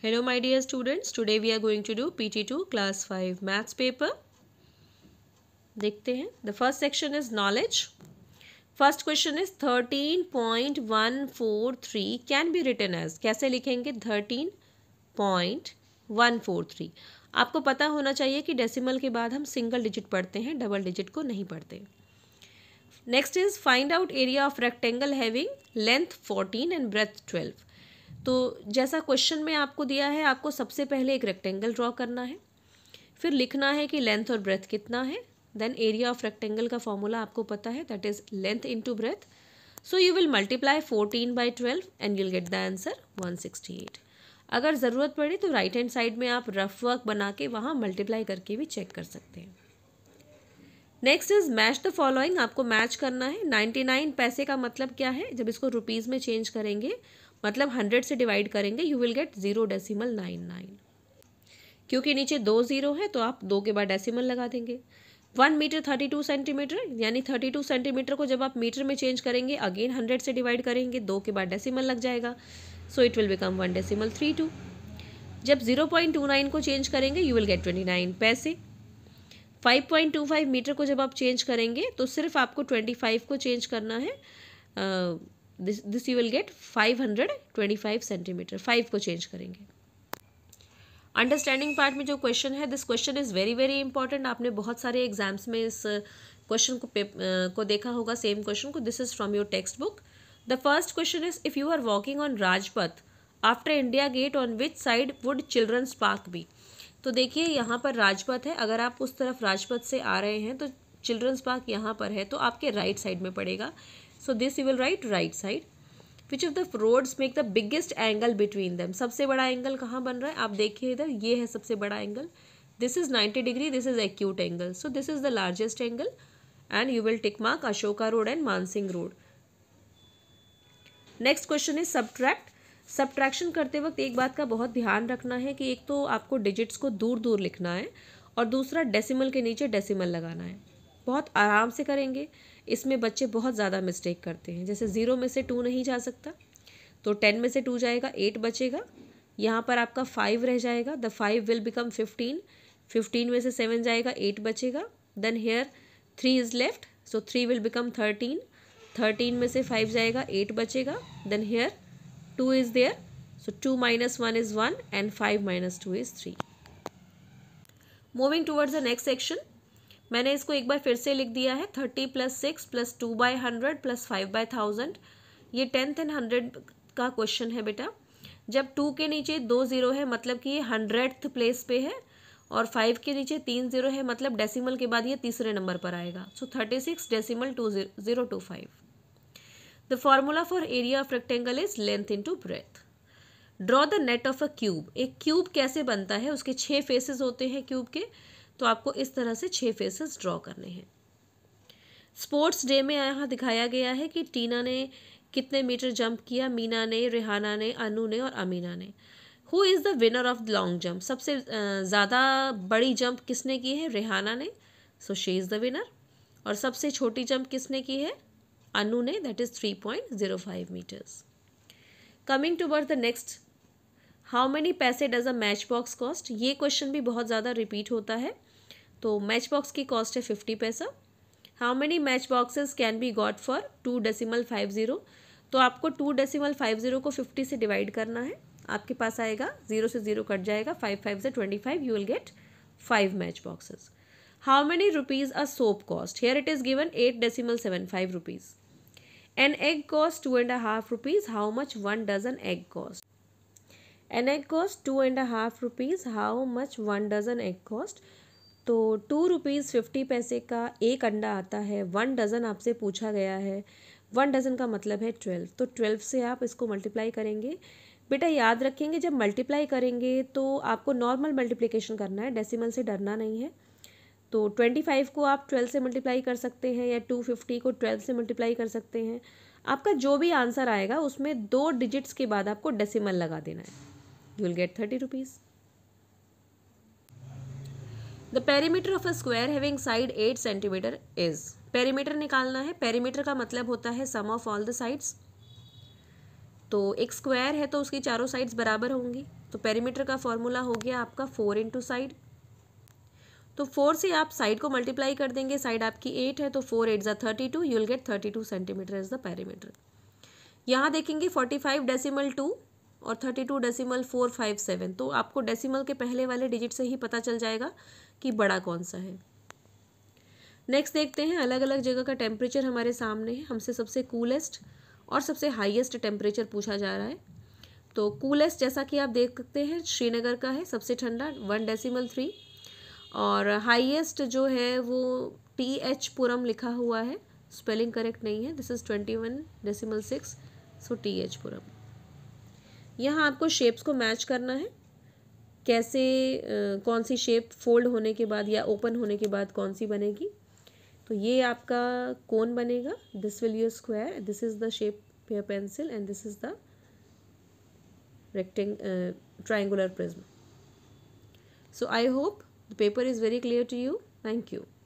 Hello my dear students, today we are going to do PT2 class 5 maths paper. देखते हैं The first section is knowledge. First question is 13.143 can be written as कैसे लिखेंगे 13.143 आपको पता होना चाहिए कि डेसिमल के बाद हम सिंगल डिजिट पढ़ते हैं डबल डिजिट को नहीं पढ़ते next is find out area of rectangle having length 14 and breadth 12 तो जैसा क्वेश्चन में आपको दिया है आपको सबसे पहले एक रेक्टेंगल ड्रॉ करना है फिर लिखना है कि लेंथ और ब्रेथ कितना है देन एरिया ऑफ रेक्टेंगल का फॉर्मूला आपको पता है that is length to breadth so you will multiply fourteen by twelve and you'll get the answer one sixty eight अगर ज़रूरत पड़े तो राइट हैंड साइड में आप रफ वर्क बना के वहाँ मल्टीप्लाई करके भी चेक कर सकते हैं next is match the following आपको मैच करना है नाइन्टी नाइन पैसे का मतलब क्या है जब इसको रुपीज़ में चेंज करेंगे मतलब हंड्रेड से डिवाइड करेंगे you will get zero decimal nine nine क्योंकि नीचे दो ज़ीरो है तो आप दो के बाद डेसीमल लगा देंगे one metre thirty two centimetre यानी थर्टी टू सेंटीमीटर को जब आप मीटर में चेंज करेंगे अगेन हंड्रेड से डिवाइड करेंगे दो के बाद डेसीमल लग जाएगा so it will become one decimal three two जब जीरो पॉइंट टू नाइन को चेंज करेंगे you will get twenty nine पैसे five point two five metre को जब आप चेंज करेंगे तो सिर्फ आपको ट्वेंटी फाइव को चेंज करना है uh, this this you will get 525 centimetre five को चेंज करेंगे अंडरस्टैंडिंग पार्ट में जो क्वेश्चन है this question is very very important आपने बहुत सारे एग्जाम्स में इस क्वेश्चन uh, को पे uh, को देखा होगा सेम क्वेश्चन को this is from your text book the first question is if you are walking on Rajpath after India Gate on which side would children's park भी तो देखिए यहाँ पर राजपथ है अगर आप उस तरफ राजपथ से आ रहे हैं तो चिल्ड्रंस पार्क यहाँ पर है तो आपके राइट साइड में पड़ेगा so this you will write right side which of the roads make the biggest angle between them सबसे बड़ा एंगल कहाँ बन रहा है आप देखिए इधर ये है सबसे बड़ा angle this is ninety degree this is acute angle so this is the largest angle and you will tick mark Ashoka Road and Mansingh Road next question is subtract subtraction करते वक्त एक बात का बहुत ध्यान रखना है कि एक तो आपको डिजिट्स को दूर दूर लिखना है और दूसरा डेसिमल के नीचे डेसिमल लगाना है बहुत आराम से करेंगे इसमें बच्चे बहुत ज़्यादा मिस्टेक करते हैं जैसे ज़ीरो में से टू नहीं जा सकता तो टेन में से टू जाएगा एट बचेगा यहाँ पर आपका फाइव रह जाएगा the five will become fifteen fifteen में से सेवन जाएगा एट बचेगा then here three is left so three will become thirteen thirteen में से फाइव जाएगा एट बचेगा then here two is there so two minus one is one and five minus two is three moving towards the next section मैंने इसको एक बार फिर से लिख दिया है thirty plus six plus two by hundred plus five by thousand ये टेंथ एंड हंड्रेड का क्वेश्चन है बेटा जब टू के नीचे दो ज़ीरो है मतलब कि ये हंड्रेड प्लेस पे है और फाइव के नीचे तीन ज़ीरो है मतलब डेसिमल के बाद ये तीसरे नंबर पर आएगा so thirty six decimal two zero two five the formula for area of rectangle is length to breadth draw the net of a cube एक क्यूब कैसे बनता है उसके छः फेसेस होते हैं क्यूब के तो आपको इस तरह से छः फेसेस ड्रॉ करने हैं स्पोर्ट्स डे में यहाँ दिखाया गया है कि टीना ने कितने मीटर जंप किया मीना ने रिहाना ने अनु ने और अमीना ने who is the winner of long jump सबसे ज़्यादा बड़ी जंप किसने की है रिहाना ने so she is the winner और सबसे छोटी जंप किसने की है अनु ने that is three point zero five metres coming towards the next how many paise does a match box cost ये क्वेश्चन भी बहुत ज़्यादा रिपीट होता है तो मैच बॉक्स की कॉस्ट है फिफ्टी पैसा how many match boxes can be got for two decimal five zero तो आपको टू डेसीमल फाइव ज़ीरो को फिफ्टी से डिवाइड करना है आपके पास आएगा ज़ीरो से ज़ीरो कट जाएगा फाइव फाइव से twenty five you will get five match boxes how many rupees a soap cost here it is given eight decimal seven five rupees an egg cost two and half rupees how much one dozen egg cost an egg cost two and half rupees how much one dozen egg cost तो two rupees fifty पैसे का एक अंडा आता है one dozen आपसे पूछा गया है वन डज़न का मतलब है ट्वेल्व तो ट्वेल्व से आप इसको मल्टीप्लाई करेंगे बेटा याद रखेंगे जब मल्टीप्लाई करेंगे तो आपको नॉर्मल मल्टीप्लिकेशन करना है डेसिमल से डरना नहीं है तो ट्वेंटी फाइव को आप ट्वेल्व से मल्टीप्लाई कर सकते हैं या टू फिफ्टी को ट्वेल्व से मल्टीप्लाई कर सकते हैं आपका जो भी आंसर आएगा उसमें दो डिजिट्स के बाद आपको डेसिमल लगा देना है you will get 30 rupees. the perimeter of a square having side 8 cm is perimeter nikalna hai perimeter ka matlab hota hai sum of all the sides तो एक स्क्वायर है तो उसकी चारों साइड्स बराबर होंगी तो पेरीमीटर का फॉर्मूला हो गया आपका फोर इंटू साइड तो फोर से आप साइड को मल्टीप्लाई कर देंगे साइड आपकी एट है तो फोर एट ज़ा thirty two you'll get thirty two centimetre is the perimeter यहाँ देखेंगे फोर्टी फाइव डेसीमल टू और thirty two decimal four five seven तो आपको डेसीमल के पहले वाले डिजिट से ही पता चल जाएगा कि बड़ा कौन सा है नेक्स्ट देखते हैं अलग अलग जगह का टेम्परेचर हमारे सामने है हमसे सबसे कूलेस्ट और सबसे हाईएस्ट टेम्परेचर पूछा जा रहा है तो कूलेस्ट जैसा कि आप देख सकते हैं श्रीनगर का है सबसे ठंडा वन डेसीमल थ्री और हाईएस्ट जो है वो टी एच पुरम लिखा हुआ है स्पेलिंग करेक्ट नहीं है this is twenty one decimal six so T H पुरम यहाँ आपको शेप्स को मैच करना है कैसे कौन सी शेप फोल्ड होने के बाद या ओपन होने के बाद कौन सी बनेगी तो ये आपका कौन बनेगा this will you square this is the shape pair pencil and this is the rectangle triangular prism so I hope the paper is very clear to you thank you